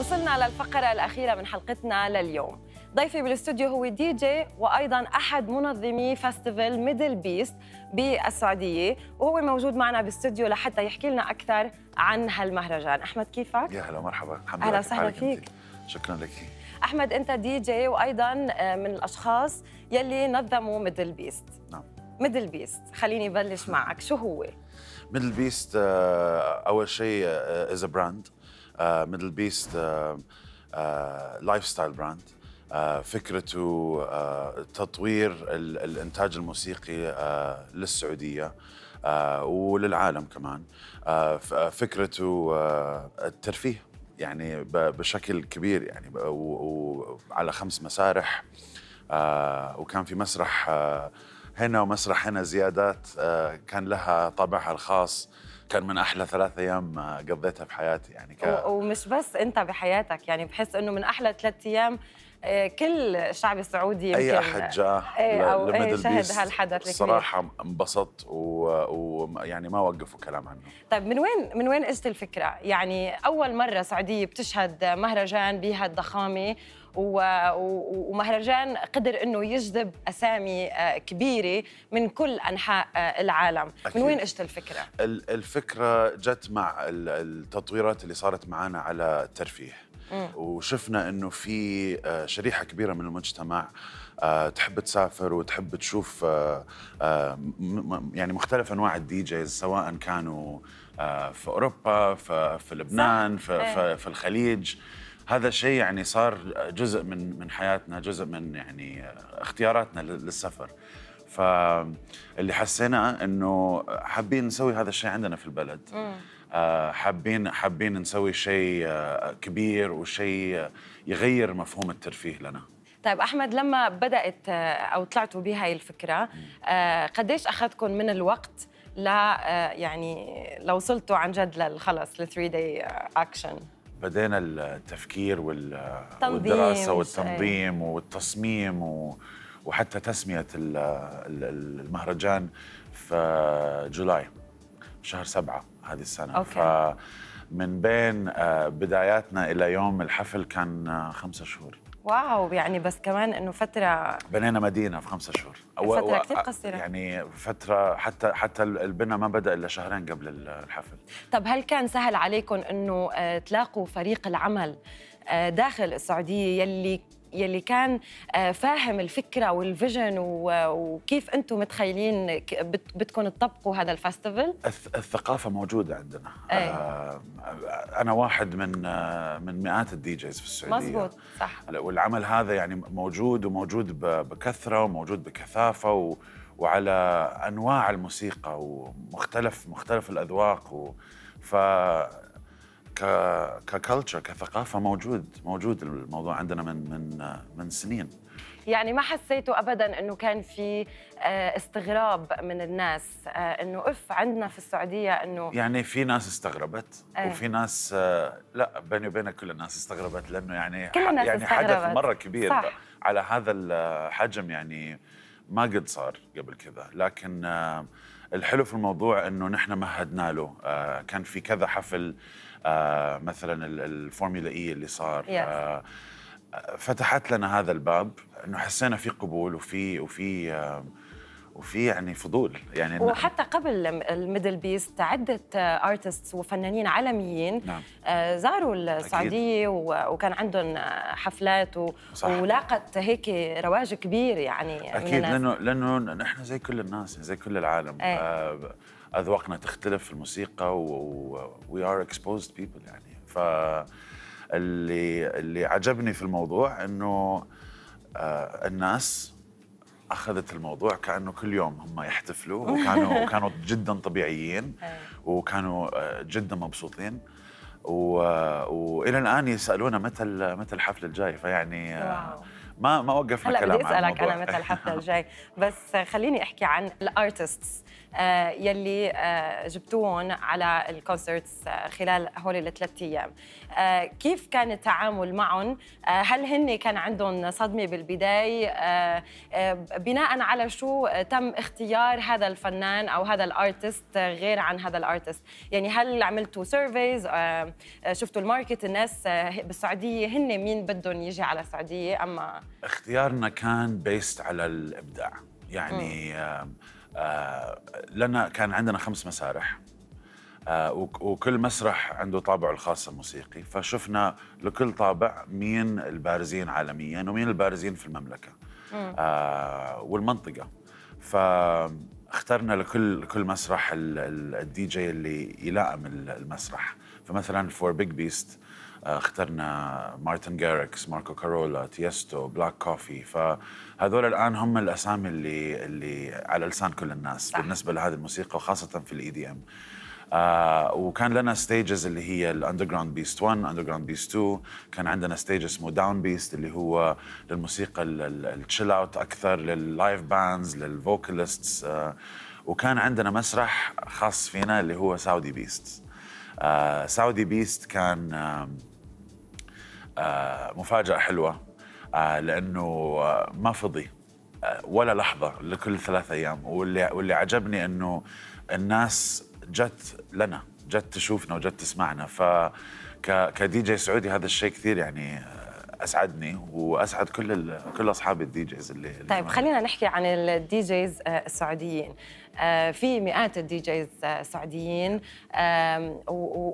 وصلنا للفقرة الأخيرة من حلقتنا لليوم ضيفي بالاستوديو هو دي جي وايضا احد منظمي فيستيفال ميدل بيست بالسعوديه وهو موجود معنا بالاستوديو لحتى يحكي لنا اكثر عن هالمهرجان احمد كيفك يا هلا مرحبا الحمد لله اهلا وسهلا فيك شكرا لك احمد انت دي جي وايضا آه، من الاشخاص يلي نظموا ميدل بيست نعم ميدل بيست خليني بلش معك شو هو ميدل بيست آه، اول شيء از آه، براند ميدل بيست لايف ستايل براند فكرته آه، تطوير الانتاج الموسيقي آه، للسعوديه آه، وللعالم كمان فكرته الترفيه يعني بشكل كبير يعني وعلى خمس مسارح وكان في مسرح هنا ومسرح هنا زيادات كان لها طابعها الخاص كان من احلى ثلاث ايام قضيتها بحياتي يعني ك... ومش بس انت بحياتك يعني بحس انه من احلى ثلاث ايام آه، كل الشعب السعودي اي احد جاء آه، أو اي آه، شهد هالحدث الصراحه انبسط ويعني و... يعني ما وقفوا كلام عنه طيب من وين من وين اجت الفكره؟ يعني اول مره سعوديه بتشهد مهرجان بهالضخامه و... ومهرجان قدر انه يجذب اسامي كبيره من كل انحاء العالم، أكيد. من وين اجت الفكره؟ الفكره جت مع التطويرات اللي صارت معنا على الترفيه وشفنا انه في آه، شريحه كبيره من المجتمع آه، تحب تسافر وتحب تشوف آه، يعني مختلف انواع الدي جيز سواء كانوا في اوروبا في لبنان في, إيه. في الخليج هذا شيء يعني صار جزء من من حياتنا جزء من يعني اختياراتنا للسفر فاللي حسيناه انه حابين نسوي هذا الشيء عندنا في البلد م. آه، حابين حابين نسوي شيء آه، كبير وشيء يغير مفهوم الترفيه لنا طيب احمد لما بدات آه، او طلعتوا بهاي الفكره قديش اخذكم من الوقت ل يعني لو وصلتوا عن جد للخلص ل 3 داي اكشن بدينا التفكير وال... والدراسه والتنظيم والتصميم وحتى تسميه المهرجان في جولاي شهر سبعة هذه السنه أوكي. فمن بين آه، بداياتنا الى يوم الحفل كان آه، خمسة شهور واو يعني بس كمان انه فتره بنينا مدينه في خمسة شهور أو فتره و... كثير آه، قصيره يعني فتره حتى حتى البناء ما بدا الا شهرين قبل الحفل طب هل كان سهل عليكم انه تلاقوا فريق العمل داخل السعوديه يلي يلي كان آه، فاهم الفكره والفيجن وكيف انتم متخيلين بدكم تطبقوا هذا الفستيفال الثقافه موجوده عندنا أي. آه، انا واحد من آه، من مئات الدي جيز في السعوديه مزبوط صح والعمل هذا يعني موجود وموجود بكثره وموجود بكثافه و وعلى انواع الموسيقى ومختلف مختلف الاذواق و ف ك ككلتشر كثقافه موجود موجود الموضوع عندنا من من من سنين يعني ما حسيتوا ابدا انه كان في آه، استغراب من الناس آه، انه اف عندنا في السعوديه انه يعني في ناس استغربت ايه؟ وفي ناس آه، لا بيني وبينك كل الناس استغربت لانه يعني كل الناس يعني استغربت. حدث مره كبير صح. على هذا الحجم يعني ما قد صار قبل كذا لكن آه، الحلو في الموضوع انه نحن مهدنا له آه، كان في كذا حفل آه، مثلا الفورمولا اي اللي صار فتحت لنا هذا الباب انه حسينا في قبول وفي وفي وفي يعني فضول يعني وحتى قبل الميدل بيست عده ارتست وفنانين عالميين نعم. آه، زاروا السعوديه وكان عندهم حفلات و... صح. ولاقت هيك رواج كبير يعني اكيد لانه لانه نحن زي كل الناس يعني زي كل العالم أيه. آه، اذواقنا تختلف في الموسيقى وي ار اكسبوزد بيبل يعني ف اللي اللي عجبني في الموضوع انه آه، الناس اخذت الموضوع كانه كل يوم هم يحتفلوا وكانوا كانوا جدا طبيعيين وكانوا آه، جدا مبسوطين و... والى الان يسالونا متى متى الحفله الجايه فيعني آه، ما ما وقفنا هلا بدي اسالك انا متى الحفله الجاي بس خليني احكي عن الارتستس آه، يلي آه، جبتوهم على الكونسرتس آه، خلال هول الثلاث ايام كيف كان التعامل معهم هل هن كان عندهم صدمه بالبدايه بناء على شو تم اختيار هذا الفنان او هذا الارتست غير عن هذا الارتست يعني هل عملتوا سيرفيز شفتوا الماركت الناس بالسعوديه هن مين بدهم يجي على السعوديه اما اختيارنا كان بيست على الابداع يعني م. آه، لنا كان عندنا خمس مسارح آه، وكل مسرح عنده طابعه الخاص الموسيقي فشفنا لكل طابع مين البارزين عالميا ومين البارزين في المملكة آه، والمنطقة فاخترنا لكل كل مسرح الدي جي اللي يلائم المسرح فمثلا فور بيج بيست آه، اخترنا مارتن جاركس ماركو كارولا تيستو بلاك كوفي فهذول الان هم الاسامي اللي اللي على لسان كل الناس صح. بالنسبه لهذه الموسيقى وخاصه في الاي دي e ام آه، وكان لنا ستيجز اللي هي الاندر جراوند بيست 1 اندر جراوند بيست 2 كان عندنا ستيج اسمه داون بيست اللي هو للموسيقى التشيل اوت اكثر لللايف باندز للفوكاليستس وكان عندنا مسرح خاص فينا اللي هو ساودي بيست آه ساودي بيست كان آه آه، مفاجأة حلوة آه، لأنه آه، ما فضي ولا لحظة لكل ثلاثة أيام واللي, واللي عجبني أنه الناس جت لنا جت تشوفنا وجت تسمعنا ف كدي جي سعودي هذا الشيء كثير يعني اسعدني واسعد كل كل اصحاب الدي جيز اللي, اللي طيب خلينا نحكي عن الدي جيز السعوديين آه، في مئات الدي جيز سعوديين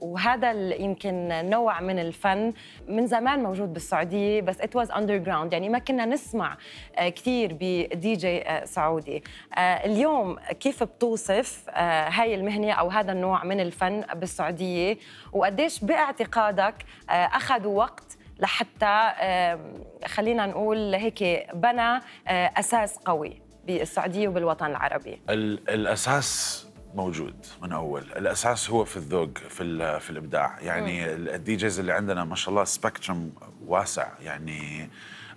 وهذا يمكن نوع من الفن من زمان موجود بالسعوديه بس ات واز اندر جراوند يعني ما كنا نسمع آه، كثير بدي جي آه، سعودي اليوم كيف بتوصف هاي المهنه او هذا النوع من الفن بالسعوديه وقديش باعتقادك اخذوا وقت لحتى خلينا نقول هيك بنى اساس قوي بالسعوديه وبالوطن العربي؟ الاساس موجود من اول الاساس هو في الذوق في في الابداع يعني الدي جيز اللي عندنا ما شاء الله سبيكترم واسع يعني آه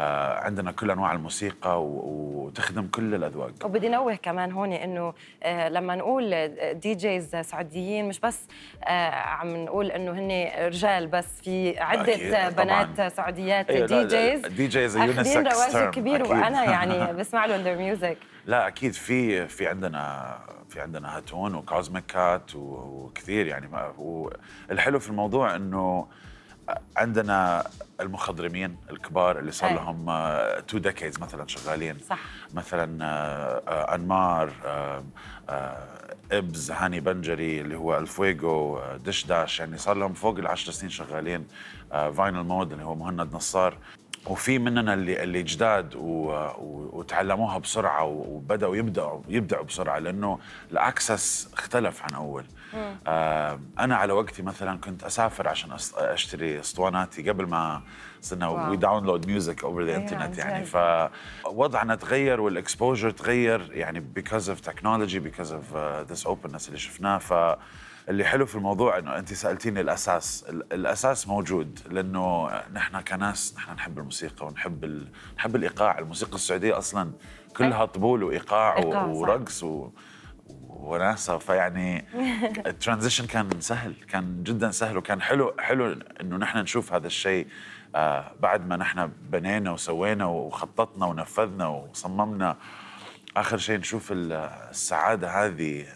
آه، عندنا كل انواع الموسيقى وتخدم كل الاذواق وبدي نوه كمان هون انه آه، لما نقول دي جيز سعوديين مش بس آه، عم نقول انه هن رجال بس في عده أكيد. بنات طبعاً. سعوديات أيوة دي جيز دي جيز يونيسكس رواج كبير أكيد. وانا يعني, يعني بسمع لهم ذير ميوزك لا اكيد في في عندنا في عندنا هاتون وكوزميك كات وكثير يعني والحلو في الموضوع انه عندنا المخضرمين الكبار اللي صار إيه. لهم تو آه، ديكيدز مثلا شغالين صح مثلا آه، آه، انمار ابز هاني بنجري اللي هو الفويجو دش داش يعني صار لهم فوق العشر سنين شغالين فاينل مود اللي هو مهند نصار وفي مننا اللي اللي جداد وتعلموها بسرعه وبداوا يبداوا يبدعوا بسرعه لانه الاكسس اختلف عن اول آه انا على وقتي مثلا كنت اسافر عشان اشتري اسطواناتي قبل ما صرنا وي داونلود ميوزك اوفر ذا انترنت يعني فوضعنا تغير والاكسبوجر تغير يعني بيكوز اوف تكنولوجي بيكوز اوف ذس اوبنس اللي شفناه ف اللي حلو في الموضوع انه انت سالتيني الاساس الاساس موجود لانه نحن كناس نحن نحب الموسيقى ونحب ال... نحب الايقاع الموسيقى السعوديه اصلا كلها إيه. طبول وايقاع و... ورقص و... وناسه فيعني الترانزيشن كان سهل كان جدا سهل وكان حلو حلو انه نحن نشوف هذا الشيء آه، بعد ما نحن بنينا وسوينا وخططنا ونفذنا وصممنا اخر شيء نشوف السعاده هذه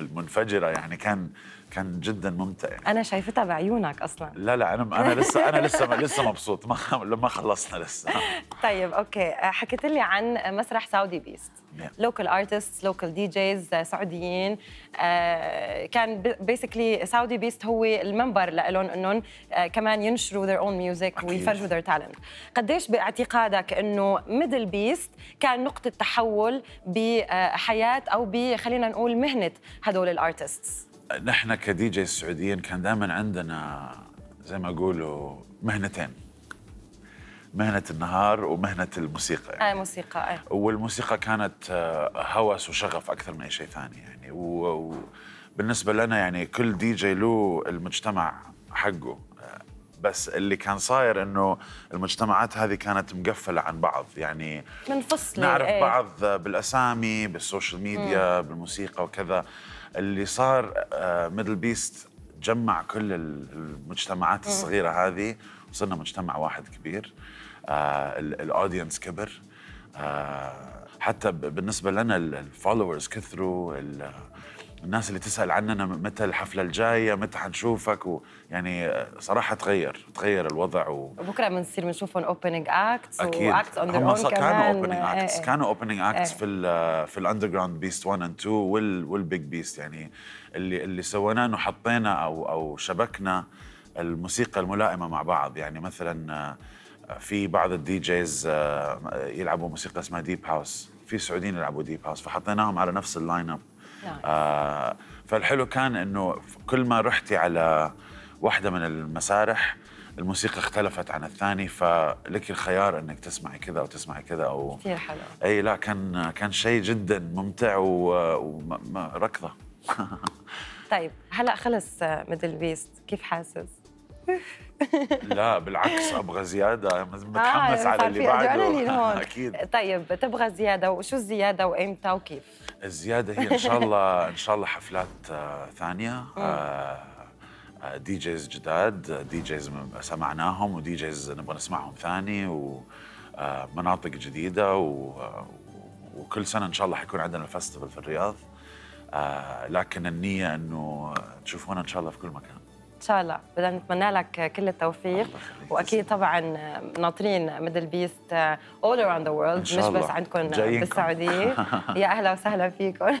المنفجره يعني كان كان جدا ممتع يعني. انا شايفتها بعيونك اصلا لا لا انا انا لسه انا لسه لسه مبسوط ما ما خلصنا لسه طيب اوكي حكيت لي عن مسرح سعودي بيست لوكال ارتست لوكال دي جيز سعوديين آه، كان بيسكلي سعودي بيست هو المنبر لهم انهم آه، كمان ينشروا ذير اون ميوزك ويفرجوا ذير تالنت قديش باعتقادك انه ميدل بيست كان نقطه تحول بحياه او بخلينا نقول مهنه هدول الارتستس نحن كدي جي سعوديين كان دائما عندنا زي ما يقولوا مهنتين مهنة النهار ومهنة الموسيقى يعني. آه موسيقى آه. والموسيقى كانت آه، هوس وشغف أكثر من أي شيء ثاني يعني وبالنسبة لنا يعني كل دي جي له المجتمع حقه آه، بس اللي كان صاير انه المجتمعات هذه كانت مقفله عن بعض يعني منفصله نعرف ايه. بعض بالاسامي بالسوشيال ميديا مم. بالموسيقى وكذا اللي صار ميدل آه، بيست جمع كل المجتمعات الصغيره هذه وصرنا مجتمع واحد كبير آه، الاودينس كبر آه، حتى بالنسبه لنا الفولورز كثروا الناس اللي تسال عننا متى الحفله الجايه متى حنشوفك ويعني آه، صراحه تغير تغير الوضع و... وبكره بنصير بنشوفهم اوبننج اكتس واكتس اون ذير اون كانوا اوبننج اكتس إيه، إيه. كانوا اوبننج اكتس إيه. في الـ في الاندر جراوند بيست 1 اند 2 وال والبيج بيست يعني اللي اللي سويناه انه حطينا او او شبكنا الموسيقى الملائمه مع بعض يعني مثلا آه، في بعض الدي جيز آه، يلعبوا موسيقى اسمها ديب هاوس في سعوديين يلعبوا ديب هاوس فحطيناهم على نفس اللاين اب نعم. آه فالحلو كان انه كل ما رحتي على واحدة من المسارح الموسيقى اختلفت عن الثاني فلك الخيار انك تسمعي كذا او تسمعي كذا او كثير حلو اي لا كان كان شيء جدا ممتع وركضه طيب هلا خلص ميدل آه، بيست كيف حاسس؟ لا بالعكس ابغى زياده متحمس آه على اللي بعده هون. اكيد طيب تبغى زياده وشو الزياده وامتى وكيف؟ الزياده هي ان شاء الله ان شاء الله حفلات آه، ثانيه آه، آه، دي جيز جداد دي جيز سمعناهم ودي جيز نبغى نسمعهم ثاني ومناطق جديده وكل سنه ان شاء الله حيكون عندنا الفستيفال في الرياض لكن النيه انه تشوفونا ان شاء الله في كل مكان ان شاء الله بدنا نتمنى لك كل التوفيق واكيد طبعا ناطرين ميدل بيست اول اراوند ذا وورلد مش بس عندكم بالسعوديه يا اهلا وسهلا فيكم